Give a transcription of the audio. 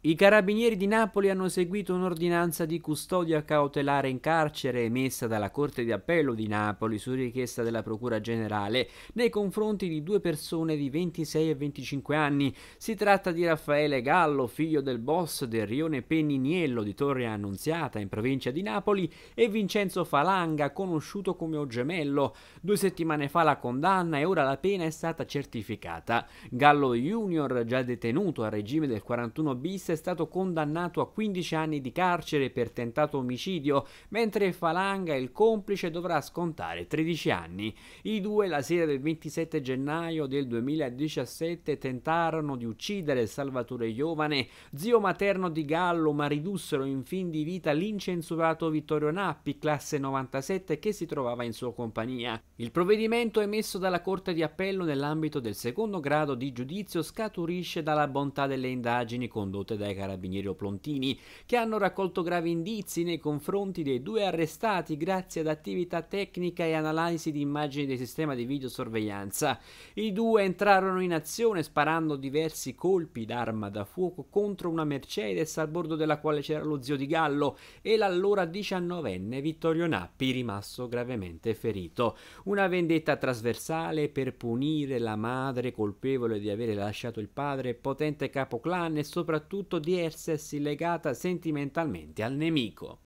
I carabinieri di Napoli hanno seguito un'ordinanza di custodia cautelare in carcere emessa dalla Corte di Appello di Napoli su richiesta della Procura Generale nei confronti di due persone di 26 e 25 anni. Si tratta di Raffaele Gallo, figlio del boss del rione Penniniello di Torre Annunziata in provincia di Napoli, e Vincenzo Falanga, conosciuto come Ogemello. Due settimane fa la condanna e ora la pena è stata certificata. Gallo Junior, già detenuto a regime del 41 bis, è stato condannato a 15 anni di carcere per tentato omicidio, mentre Falanga, il complice, dovrà scontare 13 anni. I due la sera del 27 gennaio del 2017 tentarono di uccidere Salvatore Giovane, zio materno di Gallo, ma ridussero in fin di vita l'incensurato Vittorio Nappi, classe 97, che si trovava in sua compagnia. Il provvedimento emesso dalla Corte di Appello nell'ambito del secondo grado di giudizio scaturisce dalla bontà delle indagini condotte dai carabinieri Oplontini, che hanno raccolto gravi indizi nei confronti dei due arrestati grazie ad attività tecnica e analisi di immagini del sistema di videosorveglianza. I due entrarono in azione sparando diversi colpi d'arma da fuoco contro una Mercedes a bordo della quale c'era lo zio di Gallo e l'allora 19enne Vittorio Nappi, rimasto gravemente ferito. Una vendetta trasversale per punire la madre colpevole di avere lasciato il padre, potente capo clan e soprattutto tutto di essersi legata sentimentalmente al nemico.